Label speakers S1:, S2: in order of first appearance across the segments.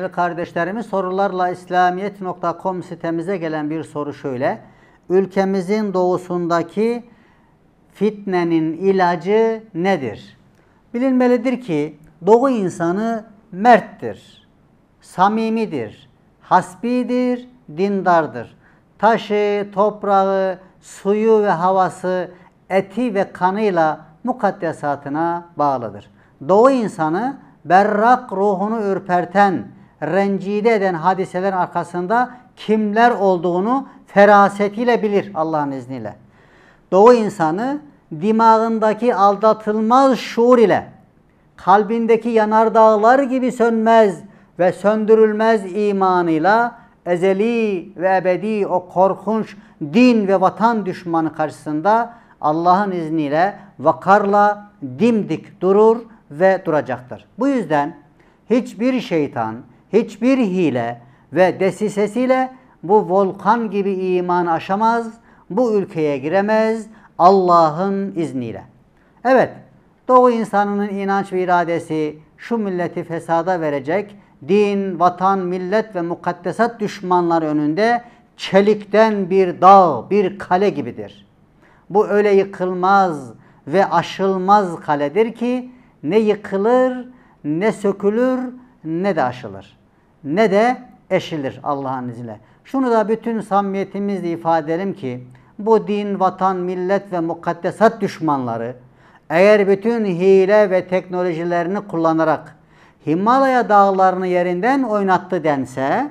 S1: değerli kardeşlerimiz sorularla İslamiyet.com sitemize gelen bir soru şöyle. Ülkemizin doğusundaki fitnenin ilacı nedir? Bilinmelidir ki doğu insanı merttir, samimidir, hasbidir, dindardır. Taşı, toprağı, suyu ve havası, eti ve kanıyla mukaddesatına bağlıdır. Doğu insanı berrak ruhunu ürperten, rencide eden hadiselerin arkasında kimler olduğunu ferasetiyle bilir Allah'ın izniyle. Doğu insanı dimağındaki aldatılmaz şuur ile kalbindeki yanardağlar gibi sönmez ve söndürülmez imanıyla ezeli ve ebedi o korkunç din ve vatan düşmanı karşısında Allah'ın izniyle vakarla dimdik durur ve duracaktır. Bu yüzden hiçbir şeytan, hiçbir hile ve desisesiyle bu volkan gibi iman aşamaz, bu ülkeye giremez Allah'ın izniyle. Evet, Doğu insanının inanç ve iradesi şu milleti fesada verecek din, vatan, millet ve mukaddesat düşmanlar önünde çelikten bir dağ, bir kale gibidir. Bu öyle yıkılmaz ve aşılmaz kaledir ki ne yıkılır, ne sökülür, ne de aşılır ne de eşilir Allah'ın izniyle. Şunu da bütün samimiyetimizle ifade edelim ki bu din, vatan, millet ve mukaddesat düşmanları eğer bütün hile ve teknolojilerini kullanarak Himalaya dağlarını yerinden oynattı dense,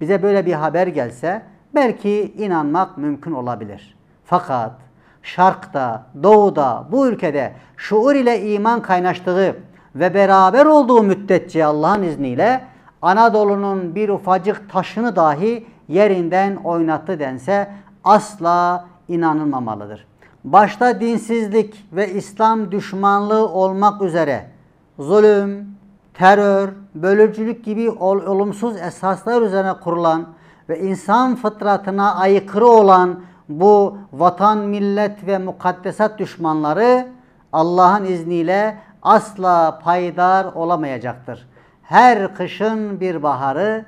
S1: bize böyle bir haber gelse belki inanmak mümkün olabilir. Fakat şarkta, doğuda, bu ülkede şuur ile iman kaynaştığı ve beraber olduğu müddetçe Allah'ın izniyle Anadolu'nun bir ufacık taşını dahi yerinden oynattı dense asla inanılmamalıdır. Başta dinsizlik ve İslam düşmanlığı olmak üzere zulüm, terör, bölücülük gibi ol olumsuz esaslar üzerine kurulan ve insan fıtratına aykırı olan bu vatan, millet ve mukaddesat düşmanları Allah'ın izniyle asla paydar olamayacaktır her kışın bir baharı,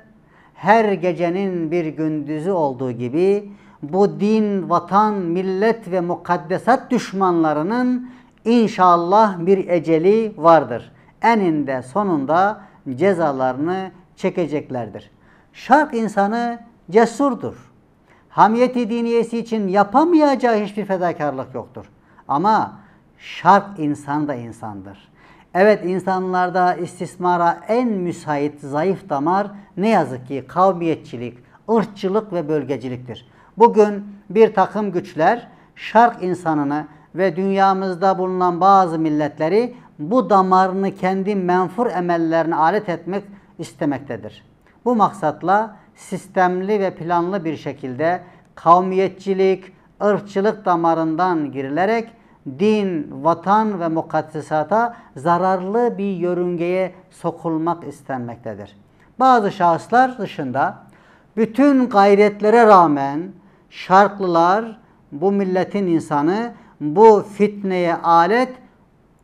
S1: her gecenin bir gündüzü olduğu gibi bu din, vatan, millet ve mukaddesat düşmanlarının inşallah bir eceli vardır. Eninde sonunda cezalarını çekeceklerdir. Şark insanı cesurdur. Hamiyeti diniyesi için yapamayacağı hiçbir fedakarlık yoktur. Ama şark insan da insandır. Evet insanlarda istismara en müsait zayıf damar ne yazık ki kavmiyetçilik, ırkçılık ve bölgeciliktir. Bugün bir takım güçler şark insanını ve dünyamızda bulunan bazı milletleri bu damarını kendi menfur emellerine alet etmek istemektedir. Bu maksatla sistemli ve planlı bir şekilde kavmiyetçilik, ırkçılık damarından girilerek din, vatan ve mukaddesata zararlı bir yörüngeye sokulmak istenmektedir. Bazı şahıslar dışında bütün gayretlere rağmen şarklılar bu milletin insanı bu fitneye alet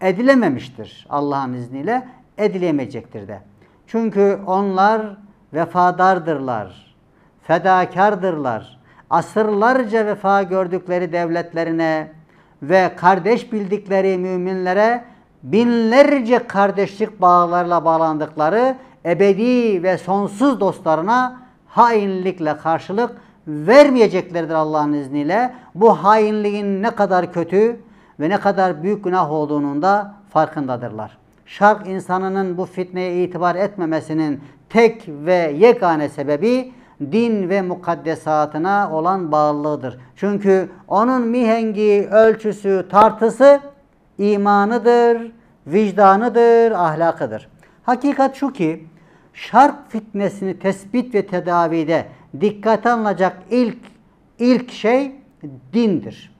S1: edilememiştir Allah'ın izniyle edilemeyecektir de. Çünkü onlar vefadardırlar, fedakardırlar. Asırlarca vefa gördükleri devletlerine, ve kardeş bildikleri müminlere binlerce kardeşlik bağlarla bağlandıkları ebedi ve sonsuz dostlarına hainlikle karşılık vermeyeceklerdir Allah'ın izniyle. Bu hainliğin ne kadar kötü ve ne kadar büyük günah olduğunun da farkındadırlar. Şark insanının bu fitneye itibar etmemesinin tek ve yegane sebebi din ve mukaddesatına olan bağlılığıdır. Çünkü onun mihengi, ölçüsü, tartısı imanıdır, vicdanıdır, ahlakıdır. Hakikat şu ki şark fitnesini tespit ve tedavide dikkate alınacak ilk ilk şey dindir.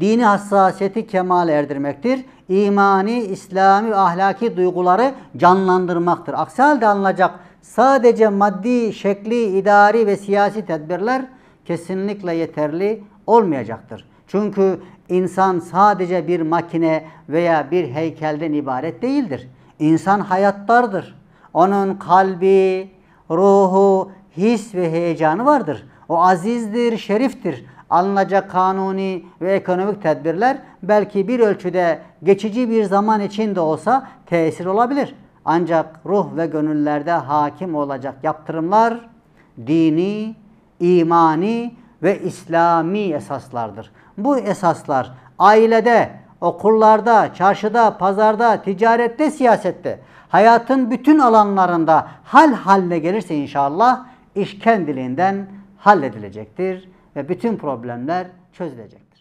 S1: Dini hassasiyeti kemal erdirmektir. İmani, İslami, ahlaki duyguları canlandırmaktır. Aksi halde alınacak Sadece maddi, şekli, idari ve siyasi tedbirler kesinlikle yeterli olmayacaktır. Çünkü insan sadece bir makine veya bir heykelden ibaret değildir. İnsan hayatlardır. Onun kalbi, ruhu, his ve heyecanı vardır. O azizdir, şeriftir. Alınacak kanuni ve ekonomik tedbirler belki bir ölçüde geçici bir zaman içinde olsa tesir olabilir. Ancak ruh ve gönüllerde hakim olacak yaptırımlar dini, imani ve İslami esaslardır. Bu esaslar ailede, okullarda, çarşıda, pazarda, ticarette, siyasette, hayatın bütün alanlarında hal haline gelirse inşallah iş kendiliğinden halledilecektir ve bütün problemler çözülecektir.